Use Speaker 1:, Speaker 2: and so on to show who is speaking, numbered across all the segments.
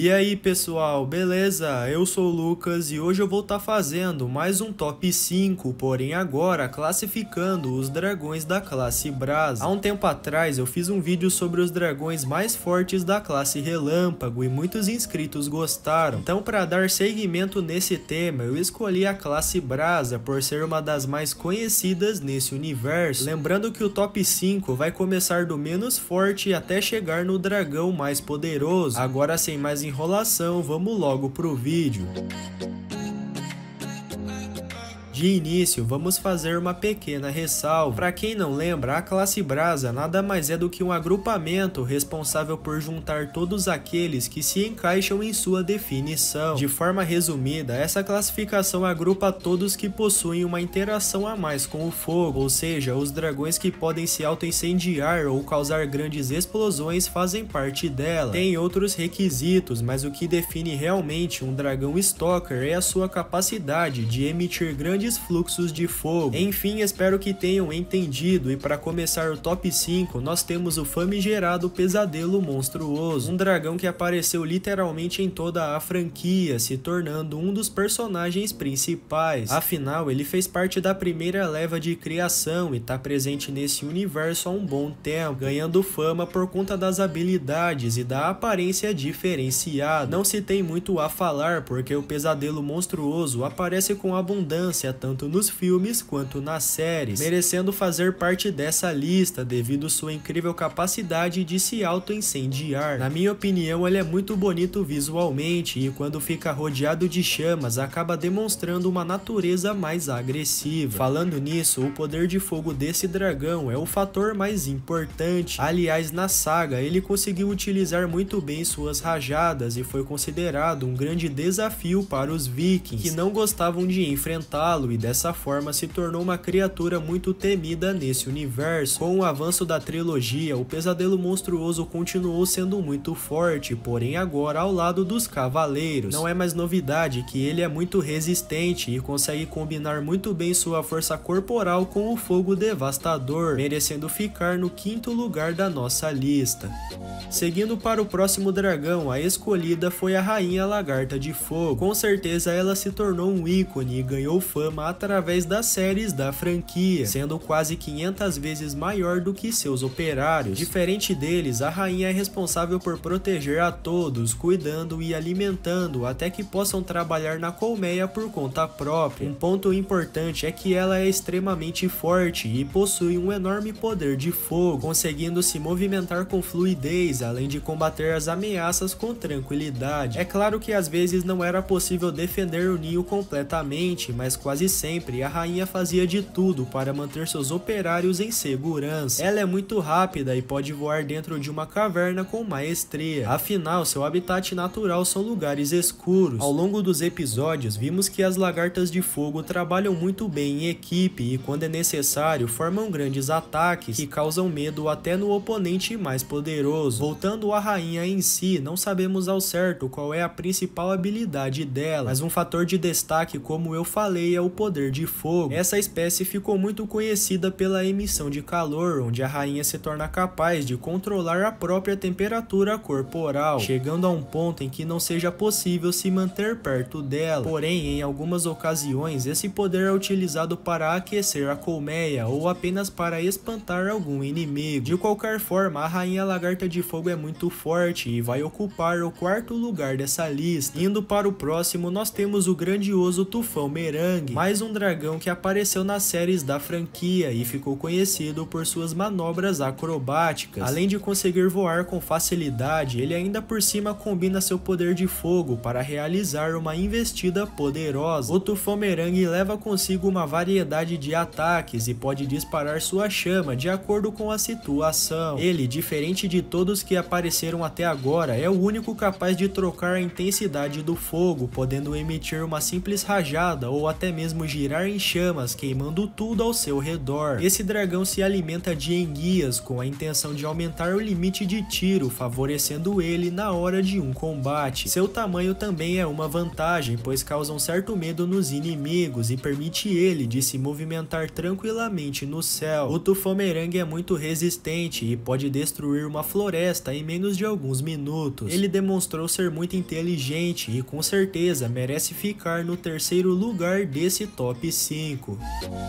Speaker 1: E aí pessoal, beleza? Eu sou o Lucas e hoje eu vou estar tá fazendo mais um top 5, porém agora classificando os dragões da classe Brasa. Há um tempo atrás eu fiz um vídeo sobre os dragões mais fortes da classe Relâmpago e muitos inscritos gostaram. Então para dar seguimento nesse tema eu escolhi a classe Brasa por ser uma das mais conhecidas nesse universo. Lembrando que o top 5 vai começar do menos forte até chegar no dragão mais poderoso. Agora sem mais enrolação, vamos logo pro vídeo. De início, vamos fazer uma pequena ressalva. Para quem não lembra, a classe brasa nada mais é do que um agrupamento responsável por juntar todos aqueles que se encaixam em sua definição. De forma resumida, essa classificação agrupa todos que possuem uma interação a mais com o fogo, ou seja, os dragões que podem se autoincendiar ou causar grandes explosões fazem parte dela. Tem outros requisitos, mas o que define realmente um dragão Stalker é a sua capacidade de emitir grandes fluxos de fogo. Enfim, espero que tenham entendido e para começar o top 5 nós temos o famigerado Pesadelo Monstruoso, um dragão que apareceu literalmente em toda a franquia, se tornando um dos personagens principais. Afinal, ele fez parte da primeira leva de criação e está presente nesse universo há um bom tempo, ganhando fama por conta das habilidades e da aparência diferenciada. Não se tem muito a falar porque o Pesadelo Monstruoso aparece com abundância tanto nos filmes quanto nas séries, merecendo fazer parte dessa lista devido sua incrível capacidade de se auto-incendiar. Na minha opinião, ele é muito bonito visualmente e quando fica rodeado de chamas, acaba demonstrando uma natureza mais agressiva. Falando nisso, o poder de fogo desse dragão é o fator mais importante. Aliás, na saga, ele conseguiu utilizar muito bem suas rajadas e foi considerado um grande desafio para os vikings, que não gostavam de enfrentá-lo e dessa forma se tornou uma criatura muito temida nesse universo. Com o avanço da trilogia, o pesadelo monstruoso continuou sendo muito forte, porém agora ao lado dos cavaleiros. Não é mais novidade que ele é muito resistente e consegue combinar muito bem sua força corporal com o fogo devastador, merecendo ficar no quinto lugar da nossa lista. Seguindo para o próximo dragão, a escolhida foi a Rainha Lagarta de Fogo. Com certeza ela se tornou um ícone e ganhou fama através das séries da franquia, sendo quase 500 vezes maior do que seus operários. Diferente deles, a rainha é responsável por proteger a todos, cuidando e alimentando até que possam trabalhar na colmeia por conta própria. Um ponto importante é que ela é extremamente forte e possui um enorme poder de fogo, conseguindo se movimentar com fluidez, além de combater as ameaças com tranquilidade. É claro que às vezes não era possível defender o ninho completamente, mas quase Quase sempre, a rainha fazia de tudo para manter seus operários em segurança. Ela é muito rápida e pode voar dentro de uma caverna com maestria. Afinal, seu habitat natural são lugares escuros. Ao longo dos episódios, vimos que as lagartas de fogo trabalham muito bem em equipe e, quando é necessário, formam grandes ataques que causam medo até no oponente mais poderoso. Voltando à rainha em si, não sabemos ao certo qual é a principal habilidade dela, mas um fator de destaque, como eu falei, é o o poder de fogo. Essa espécie ficou muito conhecida pela emissão de calor, onde a rainha se torna capaz de controlar a própria temperatura corporal, chegando a um ponto em que não seja possível se manter perto dela. Porém, em algumas ocasiões, esse poder é utilizado para aquecer a colmeia ou apenas para espantar algum inimigo. De qualquer forma, a rainha lagarta de fogo é muito forte e vai ocupar o quarto lugar dessa lista. Indo para o próximo, nós temos o grandioso tufão merangue, mais um dragão que apareceu nas séries da franquia e ficou conhecido por suas manobras acrobáticas. Além de conseguir voar com facilidade, ele ainda por cima combina seu poder de fogo para realizar uma investida poderosa. O Merang leva consigo uma variedade de ataques e pode disparar sua chama de acordo com a situação. Ele, diferente de todos que apareceram até agora, é o único capaz de trocar a intensidade do fogo, podendo emitir uma simples rajada ou até mesmo mesmo girar em chamas, queimando tudo ao seu redor. Esse dragão se alimenta de enguias com a intenção de aumentar o limite de tiro, favorecendo ele na hora de um combate. Seu tamanho também é uma vantagem, pois causa um certo medo nos inimigos e permite ele de se movimentar tranquilamente no céu. O tufomerangue é muito resistente e pode destruir uma floresta em menos de alguns minutos. Ele demonstrou ser muito inteligente e com certeza merece ficar no terceiro lugar desse esse top 5.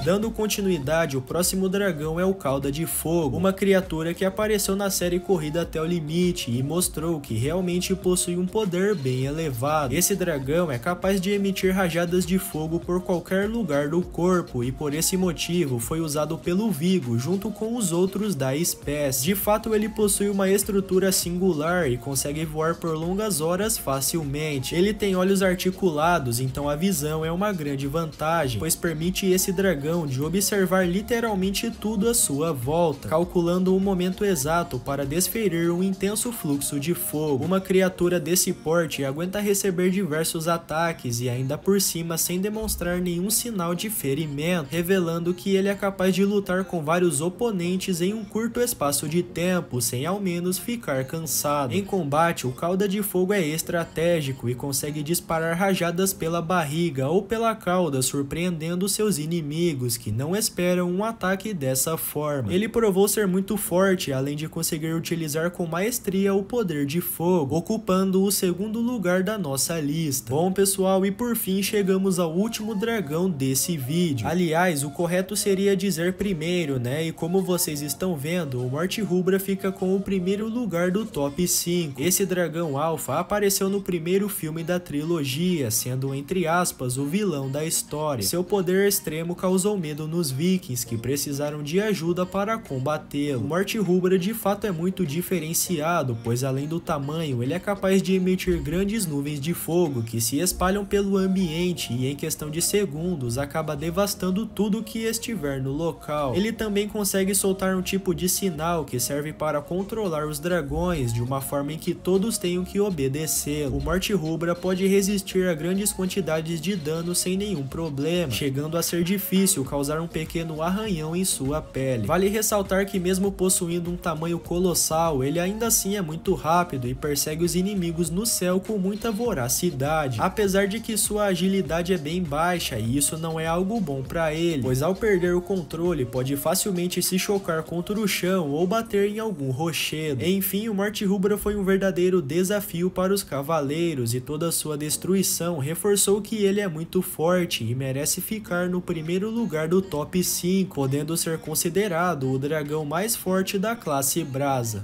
Speaker 1: Dando continuidade, o próximo dragão é o Cauda de Fogo, uma criatura que apareceu na série Corrida até o Limite e mostrou que realmente possui um poder bem elevado. Esse dragão é capaz de emitir rajadas de fogo por qualquer lugar do corpo e por esse motivo foi usado pelo Vigo junto com os outros da espécie. De fato, ele possui uma estrutura singular e consegue voar por longas horas facilmente. Ele tem olhos articulados, então a visão é uma grande vantagem vantagem, pois permite esse dragão de observar literalmente tudo à sua volta, calculando o momento exato para desferir um intenso fluxo de fogo. Uma criatura desse porte aguenta receber diversos ataques e ainda por cima sem demonstrar nenhum sinal de ferimento, revelando que ele é capaz de lutar com vários oponentes em um curto espaço de tempo, sem ao menos ficar cansado. Em combate, o cauda de fogo é estratégico e consegue disparar rajadas pela barriga ou pela cauda surpreendendo seus inimigos, que não esperam um ataque dessa forma. Ele provou ser muito forte, além de conseguir utilizar com maestria o poder de fogo, ocupando o segundo lugar da nossa lista. Bom pessoal, e por fim chegamos ao último dragão desse vídeo. Aliás, o correto seria dizer primeiro, né? E como vocês estão vendo, o Morte Rubra fica com o primeiro lugar do top 5. Esse dragão alfa apareceu no primeiro filme da trilogia, sendo entre aspas o vilão da história história. Seu poder extremo causou medo nos vikings, que precisaram de ajuda para combatê-lo. O Morte Rubra de fato é muito diferenciado, pois além do tamanho, ele é capaz de emitir grandes nuvens de fogo que se espalham pelo ambiente e em questão de segundos acaba devastando tudo que estiver no local. Ele também consegue soltar um tipo de sinal que serve para controlar os dragões de uma forma em que todos tenham que obedecê-lo. O Morte Rubra pode resistir a grandes quantidades de dano sem nenhum problema problema, chegando a ser difícil causar um pequeno arranhão em sua pele. Vale ressaltar que mesmo possuindo um tamanho colossal, ele ainda assim é muito rápido e persegue os inimigos no céu com muita voracidade, apesar de que sua agilidade é bem baixa e isso não é algo bom para ele, pois ao perder o controle pode facilmente se chocar contra o chão ou bater em algum rochedo. Enfim, o Morte Rubra foi um verdadeiro desafio para os cavaleiros e toda sua destruição reforçou que ele é muito forte e merece ficar no primeiro lugar do top 5, podendo ser considerado o dragão mais forte da classe Brasa.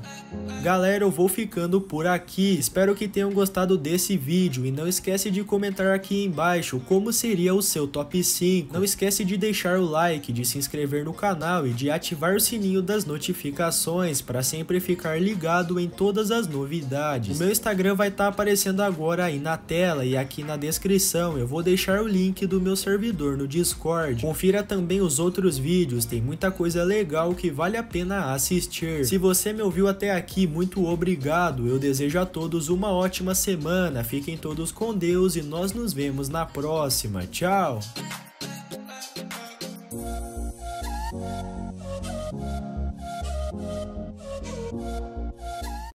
Speaker 1: Galera, eu vou ficando por aqui, espero que tenham gostado desse vídeo e não esquece de comentar aqui embaixo como seria o seu top 5. Não esquece de deixar o like, de se inscrever no canal e de ativar o sininho das notificações para sempre ficar ligado em todas as novidades. O meu Instagram vai estar tá aparecendo agora aí na tela e aqui na descrição eu vou deixar o link do meu no servidor no Discord. Confira também os outros vídeos, tem muita coisa legal que vale a pena assistir. Se você me ouviu até aqui, muito obrigado. Eu desejo a todos uma ótima semana. Fiquem todos com Deus e nós nos vemos na próxima. Tchau!